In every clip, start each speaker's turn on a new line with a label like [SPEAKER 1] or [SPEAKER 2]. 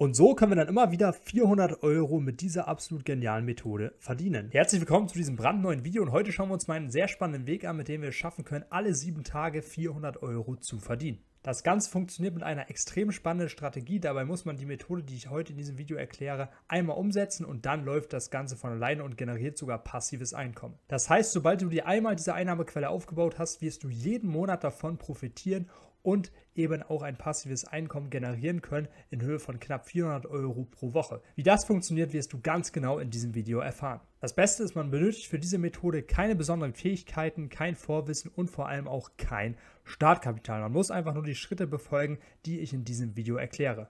[SPEAKER 1] Und so können wir dann immer wieder 400 Euro mit dieser absolut genialen Methode verdienen. Herzlich willkommen zu diesem brandneuen Video und heute schauen wir uns mal einen sehr spannenden Weg an, mit dem wir es schaffen können, alle sieben Tage 400 Euro zu verdienen. Das Ganze funktioniert mit einer extrem spannenden Strategie. Dabei muss man die Methode, die ich heute in diesem Video erkläre, einmal umsetzen und dann läuft das Ganze von alleine und generiert sogar passives Einkommen. Das heißt, sobald du dir einmal diese Einnahmequelle aufgebaut hast, wirst du jeden Monat davon profitieren und eben auch ein passives Einkommen generieren können in Höhe von knapp 400 Euro pro Woche. Wie das funktioniert, wirst du ganz genau in diesem Video erfahren. Das Beste ist, man benötigt für diese Methode keine besonderen Fähigkeiten, kein Vorwissen und vor allem auch kein Startkapital. Man muss einfach nur die Schritte befolgen, die ich in diesem Video erkläre.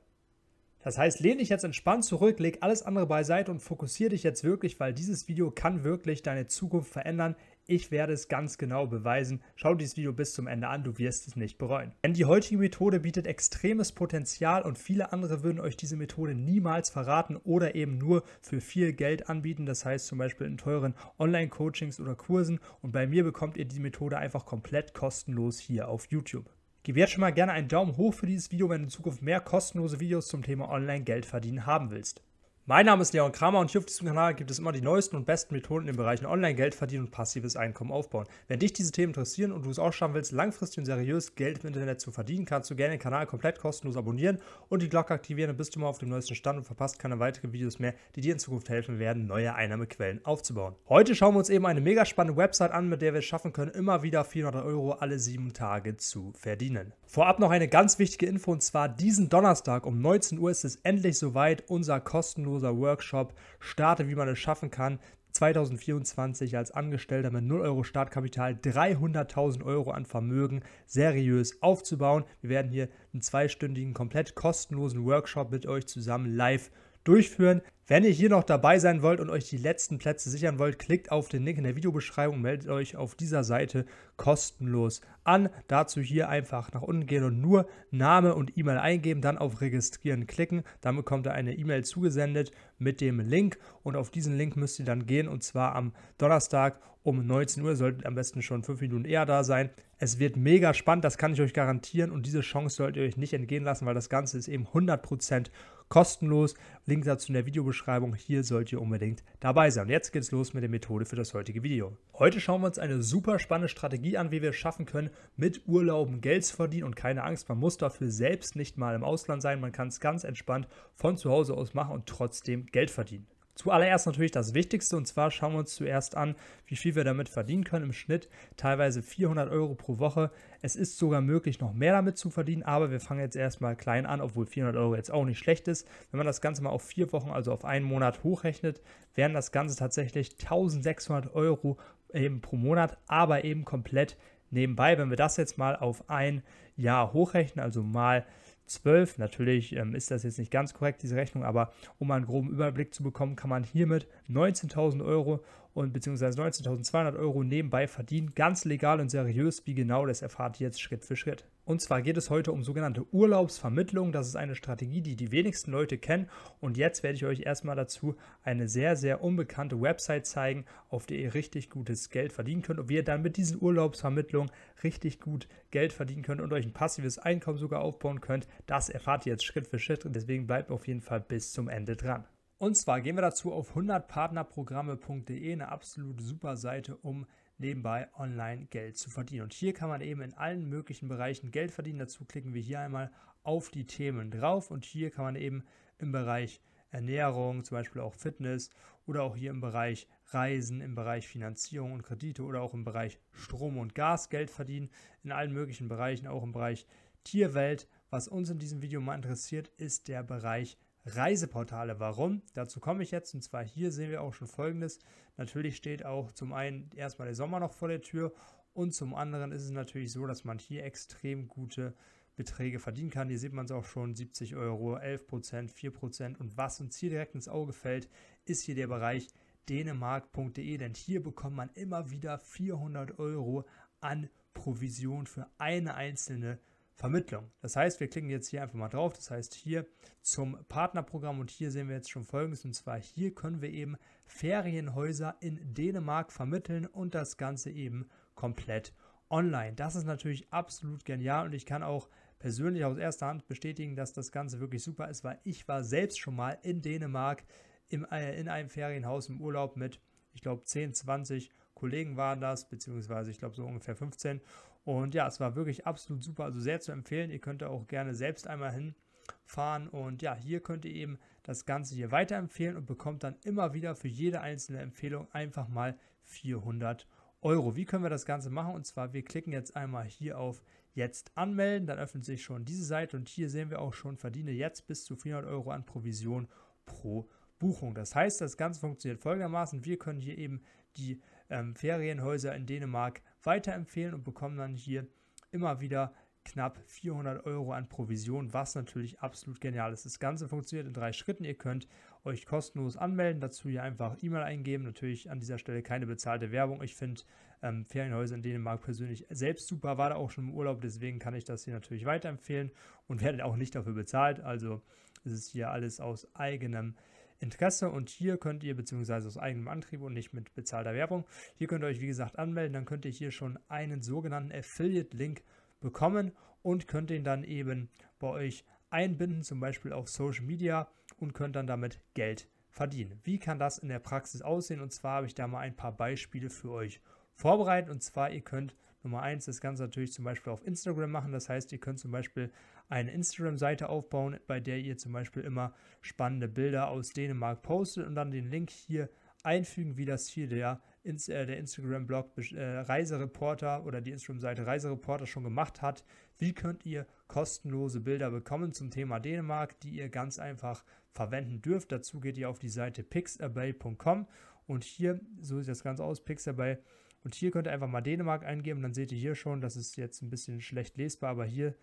[SPEAKER 1] Das heißt, lehn dich jetzt entspannt zurück, leg alles andere beiseite und fokussiere dich jetzt wirklich, weil dieses Video kann wirklich deine Zukunft verändern, ich werde es ganz genau beweisen. Schau dieses Video bis zum Ende an, du wirst es nicht bereuen. Denn die heutige Methode bietet extremes Potenzial und viele andere würden euch diese Methode niemals verraten oder eben nur für viel Geld anbieten. Das heißt zum Beispiel in teuren Online-Coachings oder Kursen. Und bei mir bekommt ihr die Methode einfach komplett kostenlos hier auf YouTube. Gib jetzt schon mal gerne einen Daumen hoch für dieses Video, wenn du in Zukunft mehr kostenlose Videos zum Thema Online-Geld verdienen haben willst. Mein Name ist Leon Kramer und hier auf diesem Kanal gibt es immer die neuesten und besten Methoden in den Bereichen Online-Geld verdienen und passives Einkommen aufbauen. Wenn dich diese Themen interessieren und du es auch schaffen willst, langfristig und seriös Geld im Internet zu verdienen, kannst du gerne den Kanal komplett kostenlos abonnieren und die Glocke aktivieren, dann bist du immer auf dem neuesten Stand und verpasst keine weiteren Videos mehr, die dir in Zukunft helfen werden, neue Einnahmequellen aufzubauen. Heute schauen wir uns eben eine mega spannende Website an, mit der wir es schaffen können, immer wieder 400 Euro alle sieben Tage zu verdienen. Vorab noch eine ganz wichtige Info und zwar diesen Donnerstag um 19 Uhr ist es endlich soweit, unser kostenloser Workshop startet, wie man es schaffen kann. 2024 als Angestellter mit 0 Euro Startkapital 300.000 Euro an Vermögen seriös aufzubauen. Wir werden hier einen zweistündigen, komplett kostenlosen Workshop mit euch zusammen live durchführen. Wenn ihr hier noch dabei sein wollt und euch die letzten Plätze sichern wollt, klickt auf den Link in der Videobeschreibung, meldet euch auf dieser Seite kostenlos an. Dazu hier einfach nach unten gehen und nur Name und E-Mail eingeben, dann auf Registrieren klicken. Dann bekommt ihr eine E-Mail zugesendet mit dem Link und auf diesen Link müsst ihr dann gehen und zwar am Donnerstag um 19 Uhr, solltet am besten schon fünf Minuten eher da sein. Es wird mega spannend, das kann ich euch garantieren und diese Chance solltet ihr euch nicht entgehen lassen, weil das Ganze ist eben 100% kostenlos. Link dazu in der Videobeschreibung. Hier sollt ihr unbedingt dabei sein. Und jetzt geht's los mit der Methode für das heutige Video. Heute schauen wir uns eine super spannende Strategie an, wie wir es schaffen können, mit Urlauben Geld zu verdienen. Und keine Angst, man muss dafür selbst nicht mal im Ausland sein. Man kann es ganz entspannt von zu Hause aus machen und trotzdem Geld verdienen. Zuallererst natürlich das Wichtigste und zwar schauen wir uns zuerst an, wie viel wir damit verdienen können. Im Schnitt teilweise 400 Euro pro Woche. Es ist sogar möglich, noch mehr damit zu verdienen, aber wir fangen jetzt erstmal klein an, obwohl 400 Euro jetzt auch nicht schlecht ist. Wenn man das Ganze mal auf vier Wochen, also auf einen Monat hochrechnet, wären das Ganze tatsächlich 1600 Euro eben pro Monat, aber eben komplett nebenbei. Wenn wir das jetzt mal auf ein Jahr hochrechnen, also mal 12. Natürlich ähm, ist das jetzt nicht ganz korrekt, diese Rechnung, aber um einen groben Überblick zu bekommen, kann man hiermit 19.000 Euro und beziehungsweise 19.200 Euro nebenbei verdient, ganz legal und seriös. Wie genau, das erfahrt ihr jetzt Schritt für Schritt. Und zwar geht es heute um sogenannte Urlaubsvermittlung. Das ist eine Strategie, die die wenigsten Leute kennen. Und jetzt werde ich euch erstmal dazu eine sehr, sehr unbekannte Website zeigen, auf der ihr richtig gutes Geld verdienen könnt und wie ihr dann mit diesen Urlaubsvermittlungen richtig gut Geld verdienen könnt und euch ein passives Einkommen sogar aufbauen könnt. Das erfahrt ihr jetzt Schritt für Schritt und deswegen bleibt auf jeden Fall bis zum Ende dran. Und zwar gehen wir dazu auf 100partnerprogramme.de, eine absolut super Seite, um nebenbei online Geld zu verdienen. Und hier kann man eben in allen möglichen Bereichen Geld verdienen. Dazu klicken wir hier einmal auf die Themen drauf und hier kann man eben im Bereich Ernährung, zum Beispiel auch Fitness oder auch hier im Bereich Reisen, im Bereich Finanzierung und Kredite oder auch im Bereich Strom und Gas Geld verdienen, in allen möglichen Bereichen, auch im Bereich Tierwelt. Was uns in diesem Video mal interessiert, ist der Bereich Reiseportale. Warum? Dazu komme ich jetzt. Und zwar hier sehen wir auch schon Folgendes. Natürlich steht auch zum einen erstmal der Sommer noch vor der Tür und zum anderen ist es natürlich so, dass man hier extrem gute Beträge verdienen kann. Hier sieht man es auch schon, 70 Euro, 11 Prozent, 4 Prozent. Und was uns hier direkt ins Auge fällt, ist hier der Bereich dänemark.de, denn hier bekommt man immer wieder 400 Euro an Provision für eine einzelne Vermittlung. Das heißt, wir klicken jetzt hier einfach mal drauf. Das heißt hier zum Partnerprogramm und hier sehen wir jetzt schon Folgendes. Und zwar hier können wir eben Ferienhäuser in Dänemark vermitteln und das Ganze eben komplett online. Das ist natürlich absolut genial und ich kann auch persönlich aus erster Hand bestätigen, dass das Ganze wirklich super ist, weil ich war selbst schon mal in Dänemark im, äh, in einem Ferienhaus im Urlaub mit, ich glaube, 10, 20 Kollegen waren das, beziehungsweise ich glaube so ungefähr 15. Und ja, es war wirklich absolut super, also sehr zu empfehlen. Ihr könnt da auch gerne selbst einmal hinfahren. Und ja, hier könnt ihr eben das Ganze hier weiterempfehlen und bekommt dann immer wieder für jede einzelne Empfehlung einfach mal 400 Euro. Wie können wir das Ganze machen? Und zwar, wir klicken jetzt einmal hier auf Jetzt anmelden, dann öffnet sich schon diese Seite und hier sehen wir auch schon, verdiene jetzt bis zu 400 Euro an Provision pro Buchung. Das heißt, das Ganze funktioniert folgendermaßen. Wir können hier eben die ähm, Ferienhäuser in Dänemark weiterempfehlen und bekommen dann hier immer wieder knapp 400 Euro an Provision, was natürlich absolut genial ist. Das Ganze funktioniert in drei Schritten. Ihr könnt euch kostenlos anmelden, dazu hier einfach E-Mail eingeben. Natürlich an dieser Stelle keine bezahlte Werbung. Ich finde ähm, Ferienhäuser in Dänemark persönlich selbst super, war da auch schon im Urlaub, deswegen kann ich das hier natürlich weiterempfehlen und werde auch nicht dafür bezahlt. Also es ist hier alles aus eigenem Interesse und hier könnt ihr, beziehungsweise aus eigenem Antrieb und nicht mit bezahlter Werbung, hier könnt ihr euch wie gesagt anmelden, dann könnt ihr hier schon einen sogenannten Affiliate-Link bekommen und könnt ihn dann eben bei euch einbinden, zum Beispiel auf Social Media und könnt dann damit Geld verdienen. Wie kann das in der Praxis aussehen? Und zwar habe ich da mal ein paar Beispiele für euch vorbereitet und zwar ihr könnt Nummer eins das Ganze natürlich zum Beispiel auf Instagram machen. Das heißt, ihr könnt zum Beispiel eine Instagram-Seite aufbauen, bei der ihr zum Beispiel immer spannende Bilder aus Dänemark postet und dann den Link hier einfügen, wie das hier der, äh, der Instagram-Blog äh, Reisereporter oder die Instagram-Seite Reisereporter schon gemacht hat. Wie könnt ihr kostenlose Bilder bekommen zum Thema Dänemark, die ihr ganz einfach verwenden dürft? Dazu geht ihr auf die Seite pixabay.com und hier, so sieht das Ganze aus, pixabay. Und hier könnt ihr einfach mal Dänemark eingeben, dann seht ihr hier schon, das ist jetzt ein bisschen schlecht lesbar, aber hier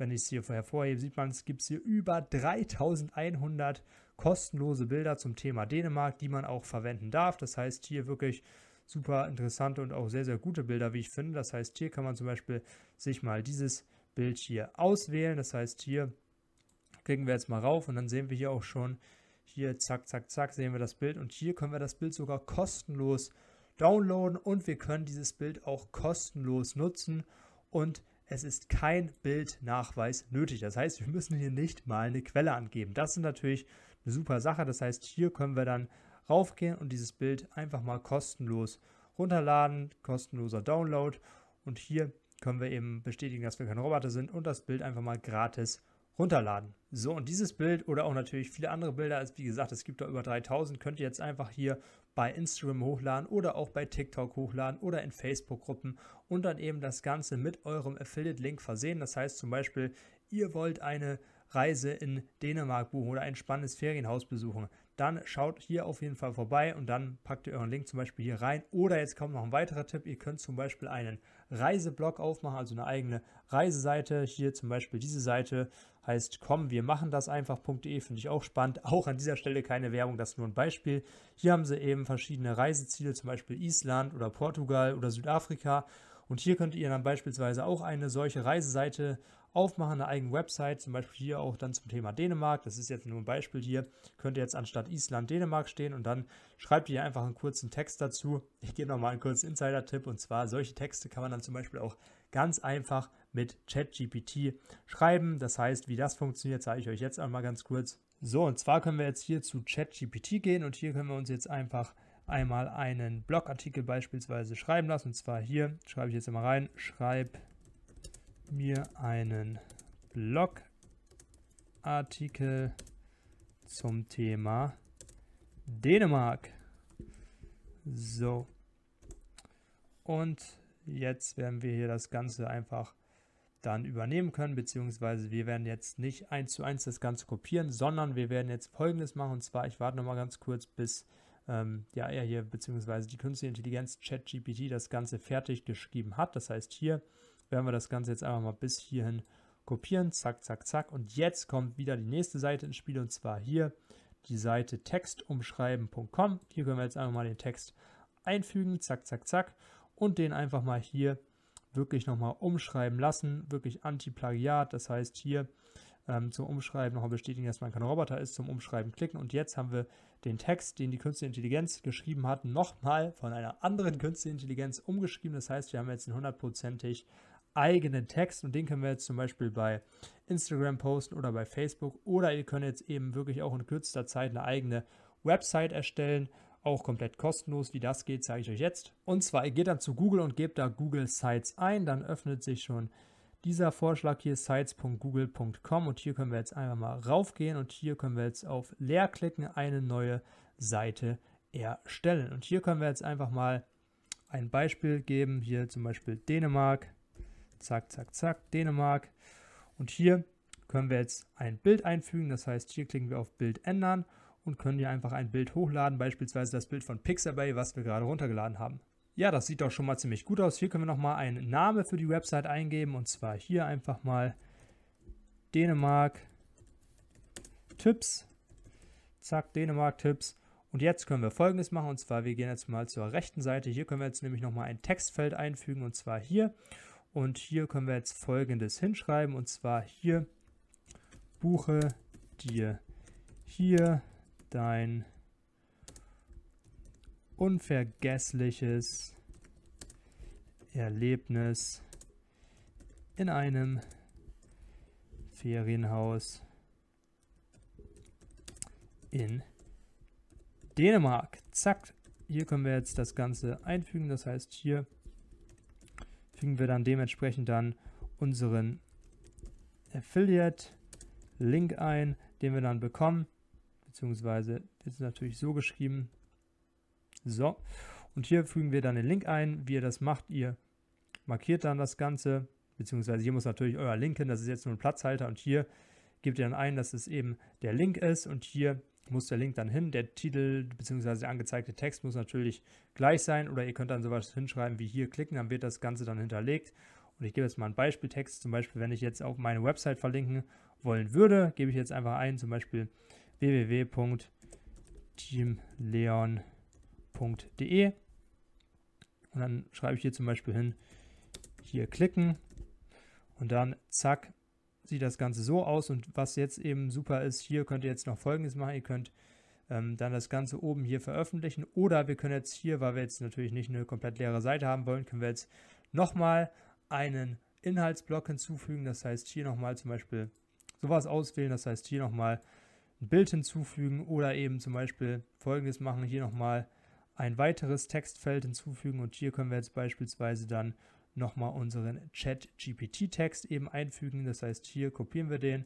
[SPEAKER 1] wenn ich es hier hervorhebe, sieht man, es gibt hier über 3100 kostenlose Bilder zum Thema Dänemark, die man auch verwenden darf. Das heißt, hier wirklich super interessante und auch sehr, sehr gute Bilder, wie ich finde. Das heißt, hier kann man zum Beispiel sich mal dieses Bild hier auswählen. Das heißt, hier klicken wir jetzt mal rauf und dann sehen wir hier auch schon, hier zack, zack, zack, sehen wir das Bild und hier können wir das Bild sogar kostenlos downloaden und wir können dieses Bild auch kostenlos nutzen und es ist kein Bildnachweis nötig. Das heißt, wir müssen hier nicht mal eine Quelle angeben. Das ist natürlich eine super Sache. Das heißt, hier können wir dann raufgehen und dieses Bild einfach mal kostenlos runterladen, kostenloser Download. Und hier können wir eben bestätigen, dass wir kein Roboter sind und das Bild einfach mal gratis runterladen. So, und dieses Bild oder auch natürlich viele andere Bilder, also wie gesagt, es gibt da über 3000, könnt ihr jetzt einfach hier bei Instagram hochladen oder auch bei TikTok hochladen oder in Facebook-Gruppen und dann eben das Ganze mit eurem Affiliate-Link versehen. Das heißt zum Beispiel, ihr wollt eine Reise in Dänemark buchen oder ein spannendes Ferienhaus besuchen, dann schaut hier auf jeden Fall vorbei und dann packt ihr euren Link zum Beispiel hier rein. Oder jetzt kommt noch ein weiterer Tipp, ihr könnt zum Beispiel einen Reiseblog aufmachen, also eine eigene Reiseseite. Hier zum Beispiel diese Seite heißt komm, wir machen das einfach.de, finde ich auch spannend. Auch an dieser Stelle keine Werbung, das ist nur ein Beispiel. Hier haben sie eben verschiedene Reiseziele, zum Beispiel Island oder Portugal oder Südafrika. Und hier könnt ihr dann beispielsweise auch eine solche Reiseseite aufmachen, eine eigene Website, zum Beispiel hier auch dann zum Thema Dänemark. Das ist jetzt nur ein Beispiel hier. Könnt ihr jetzt anstatt Island Dänemark stehen und dann schreibt ihr einfach einen kurzen Text dazu. Ich gebe nochmal einen kurzen Insider-Tipp und zwar solche Texte kann man dann zum Beispiel auch ganz einfach mit ChatGPT schreiben. Das heißt, wie das funktioniert, zeige ich euch jetzt einmal ganz kurz. So, und zwar können wir jetzt hier zu ChatGPT gehen und hier können wir uns jetzt einfach einmal einen Blogartikel beispielsweise schreiben lassen. Und zwar hier schreibe ich jetzt immer rein, schreib mir einen Blogartikel zum Thema Dänemark. So. Und jetzt werden wir hier das Ganze einfach dann übernehmen können, beziehungsweise wir werden jetzt nicht eins zu eins das Ganze kopieren, sondern wir werden jetzt folgendes machen, und zwar, ich warte nochmal ganz kurz, bis ähm, ja, er hier, beziehungsweise die künstliche Intelligenz ChatGPT das Ganze fertig geschrieben hat. Das heißt, hier werden wir das Ganze jetzt einfach mal bis hierhin kopieren. Zack, zack, zack. Und jetzt kommt wieder die nächste Seite ins Spiel und zwar hier die Seite textumschreiben.com. Hier können wir jetzt einfach mal den Text einfügen. Zack, zack, zack. Und den einfach mal hier wirklich nochmal umschreiben lassen. Wirklich Anti-Plagiat. Das heißt hier ähm, zum Umschreiben nochmal bestätigen, dass man kein Roboter ist. Zum Umschreiben klicken. Und jetzt haben wir den Text, den die Künstliche Intelligenz geschrieben hat, nochmal von einer anderen Künstliche Intelligenz umgeschrieben. Das heißt, wir haben jetzt einen hundertprozentig eigenen Text und den können wir jetzt zum Beispiel bei Instagram posten oder bei Facebook oder ihr könnt jetzt eben wirklich auch in kürzester Zeit eine eigene Website erstellen, auch komplett kostenlos. Wie das geht, zeige ich euch jetzt. Und zwar, ihr geht dann zu Google und gebt da Google Sites ein, dann öffnet sich schon dieser Vorschlag hier sites.google.com und hier können wir jetzt einfach mal raufgehen und hier können wir jetzt auf leer klicken, eine neue Seite erstellen. Und hier können wir jetzt einfach mal ein Beispiel geben, hier zum Beispiel Dänemark, Zack, zack, zack, Dänemark. Und hier können wir jetzt ein Bild einfügen. Das heißt, hier klicken wir auf Bild ändern und können hier einfach ein Bild hochladen, beispielsweise das Bild von Pixabay, was wir gerade runtergeladen haben. Ja, das sieht doch schon mal ziemlich gut aus. Hier können wir nochmal einen Namen für die Website eingeben und zwar hier einfach mal Dänemark Tipps. Zack, Dänemark Tipps. Und jetzt können wir folgendes machen und zwar wir gehen jetzt mal zur rechten Seite. Hier können wir jetzt nämlich nochmal ein Textfeld einfügen und zwar hier. Und hier können wir jetzt folgendes hinschreiben und zwar hier buche dir hier dein unvergessliches Erlebnis in einem Ferienhaus in Dänemark. Zack, hier können wir jetzt das Ganze einfügen. Das heißt, hier kriegen wir dann dementsprechend dann unseren Affiliate-Link ein, den wir dann bekommen, beziehungsweise wird es natürlich so geschrieben. So, und hier fügen wir dann den Link ein. Wie ihr das macht, ihr markiert dann das Ganze, beziehungsweise hier muss natürlich euer Link hin, das ist jetzt nur ein Platzhalter und hier gebt ihr dann ein, dass es eben der Link ist und hier muss der Link dann hin. Der Titel bzw. der angezeigte Text muss natürlich gleich sein oder ihr könnt dann sowas hinschreiben wie hier klicken, dann wird das Ganze dann hinterlegt. Und ich gebe jetzt mal einen Beispieltext, zum Beispiel wenn ich jetzt auf meine Website verlinken wollen würde, gebe ich jetzt einfach ein, zum Beispiel www.teamleon.de und dann schreibe ich hier zum Beispiel hin, hier klicken und dann zack, sieht das Ganze so aus und was jetzt eben super ist, hier könnt ihr jetzt noch folgendes machen, ihr könnt ähm, dann das Ganze oben hier veröffentlichen oder wir können jetzt hier, weil wir jetzt natürlich nicht eine komplett leere Seite haben wollen, können wir jetzt nochmal einen Inhaltsblock hinzufügen, das heißt hier nochmal zum Beispiel sowas auswählen, das heißt hier nochmal ein Bild hinzufügen oder eben zum Beispiel folgendes machen, hier nochmal ein weiteres Textfeld hinzufügen und hier können wir jetzt beispielsweise dann nochmal unseren Chat-GPT-Text eben einfügen. Das heißt, hier kopieren wir den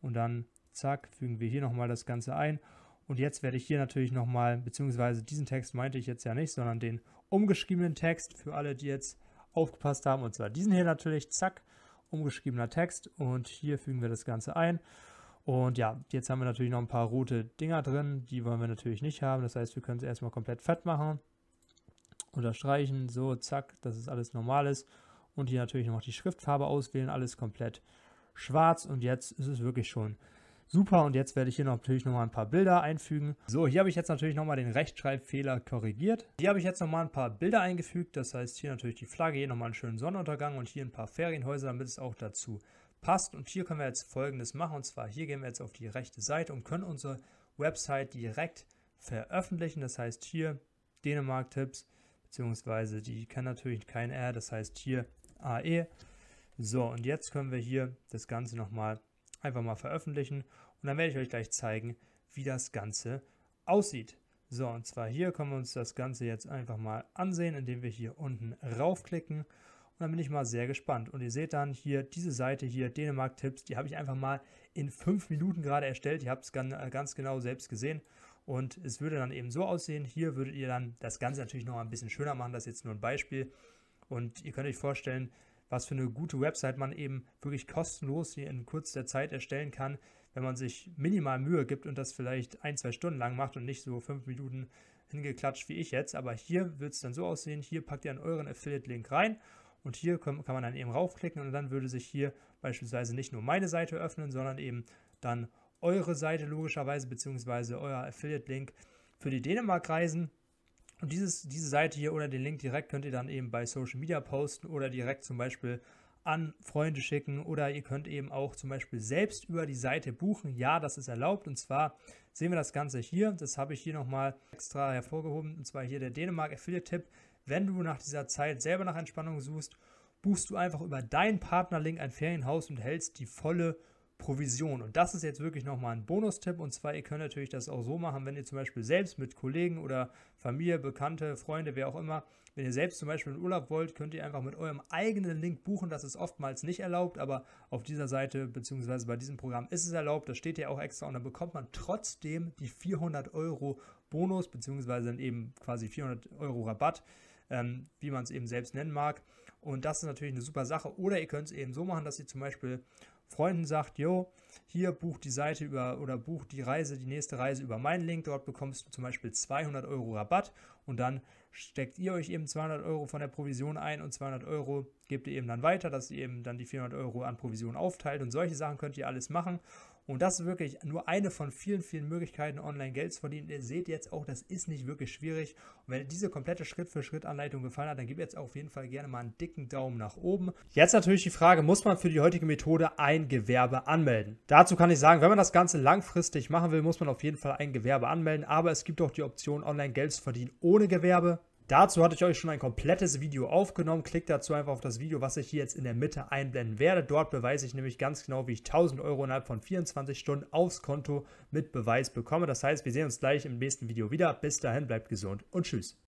[SPEAKER 1] und dann zack, fügen wir hier nochmal das Ganze ein. Und jetzt werde ich hier natürlich nochmal, beziehungsweise diesen Text meinte ich jetzt ja nicht, sondern den umgeschriebenen Text für alle, die jetzt aufgepasst haben. Und zwar diesen hier natürlich, zack, umgeschriebener Text. Und hier fügen wir das Ganze ein. Und ja, jetzt haben wir natürlich noch ein paar rote Dinger drin, die wollen wir natürlich nicht haben. Das heißt, wir können es erstmal komplett fett machen unterstreichen, so, zack, dass es alles normal ist. Und hier natürlich noch die Schriftfarbe auswählen, alles komplett schwarz. Und jetzt ist es wirklich schon super. Und jetzt werde ich hier natürlich nochmal ein paar Bilder einfügen. So, hier habe ich jetzt natürlich nochmal den Rechtschreibfehler korrigiert. Hier habe ich jetzt nochmal ein paar Bilder eingefügt. Das heißt, hier natürlich die Flagge, hier nochmal einen schönen Sonnenuntergang und hier ein paar Ferienhäuser, damit es auch dazu passt. Und hier können wir jetzt folgendes machen. Und zwar hier gehen wir jetzt auf die rechte Seite und können unsere Website direkt veröffentlichen. Das heißt, hier Dänemark-Tipps beziehungsweise die kann natürlich kein R, das heißt hier AE. So, und jetzt können wir hier das Ganze nochmal einfach mal veröffentlichen und dann werde ich euch gleich zeigen, wie das Ganze aussieht. So, und zwar hier können wir uns das Ganze jetzt einfach mal ansehen, indem wir hier unten raufklicken. Und dann bin ich mal sehr gespannt. Und ihr seht dann hier diese Seite hier, Dänemark-Tipps, die habe ich einfach mal in fünf Minuten gerade erstellt. Ihr habt es äh, ganz, genau selbst gesehen. Und es würde dann eben so aussehen. Hier würdet ihr dann das Ganze natürlich noch ein bisschen schöner machen. Das ist jetzt nur ein Beispiel. Und ihr könnt euch vorstellen, was für eine gute Website man eben wirklich kostenlos hier in kurzer Zeit erstellen kann, wenn man sich minimal Mühe gibt und das vielleicht ein, zwei Stunden lang macht und nicht so fünf Minuten hingeklatscht wie ich jetzt. Aber hier wird es dann so aussehen. Hier packt ihr an euren Affiliate-Link rein und hier kann man dann eben raufklicken und dann würde sich hier beispielsweise nicht nur meine Seite öffnen, sondern eben dann eure Seite logischerweise, beziehungsweise euer Affiliate-Link für die Dänemark-Reisen. Und dieses, diese Seite hier oder den Link direkt könnt ihr dann eben bei Social Media posten oder direkt zum Beispiel an Freunde schicken oder ihr könnt eben auch zum Beispiel selbst über die Seite buchen. Ja, das ist erlaubt und zwar sehen wir das Ganze hier. Das habe ich hier nochmal extra hervorgehoben und zwar hier der Dänemark Affiliate-Tipp. Wenn du nach dieser Zeit selber nach Entspannung suchst, buchst du einfach über deinen Partnerlink ein Ferienhaus und hältst die volle Provision. Und das ist jetzt wirklich nochmal ein Bonustipp. Und zwar, ihr könnt natürlich das auch so machen, wenn ihr zum Beispiel selbst mit Kollegen oder Familie, Bekannte, Freunde, wer auch immer, wenn ihr selbst zum Beispiel in Urlaub wollt, könnt ihr einfach mit eurem eigenen Link buchen. Das ist oftmals nicht erlaubt, aber auf dieser Seite bzw. bei diesem Programm ist es erlaubt. Das steht ja auch extra und dann bekommt man trotzdem die 400 Euro Bonus bzw. dann eben quasi 400 Euro Rabatt. Ähm, wie man es eben selbst nennen mag. Und das ist natürlich eine super Sache. Oder ihr könnt es eben so machen, dass ihr zum Beispiel Freunden sagt, jo, hier buch die Seite über oder buch die Reise, die nächste Reise über meinen Link, dort bekommst du zum Beispiel 200 Euro Rabatt und dann steckt ihr euch eben 200 Euro von der Provision ein und 200 Euro gebt ihr eben dann weiter, dass ihr eben dann die 400 Euro an Provision aufteilt und solche Sachen könnt ihr alles machen und das ist wirklich nur eine von vielen, vielen Möglichkeiten, online Geld zu verdienen. Ihr seht jetzt auch, das ist nicht wirklich schwierig. Und wenn dir diese komplette Schritt-für-Schritt-Anleitung gefallen hat, dann gib jetzt auf jeden Fall gerne mal einen dicken Daumen nach oben. Jetzt natürlich die Frage, muss man für die heutige Methode ein Gewerbe anmelden? Dazu kann ich sagen, wenn man das Ganze langfristig machen will, muss man auf jeden Fall ein Gewerbe anmelden. Aber es gibt auch die Option, online Geld zu verdienen ohne Gewerbe. Dazu hatte ich euch schon ein komplettes Video aufgenommen. Klickt dazu einfach auf das Video, was ich hier jetzt in der Mitte einblenden werde. Dort beweise ich nämlich ganz genau, wie ich 1000 Euro innerhalb von 24 Stunden aufs Konto mit Beweis bekomme. Das heißt, wir sehen uns gleich im nächsten Video wieder. Bis dahin, bleibt gesund und tschüss.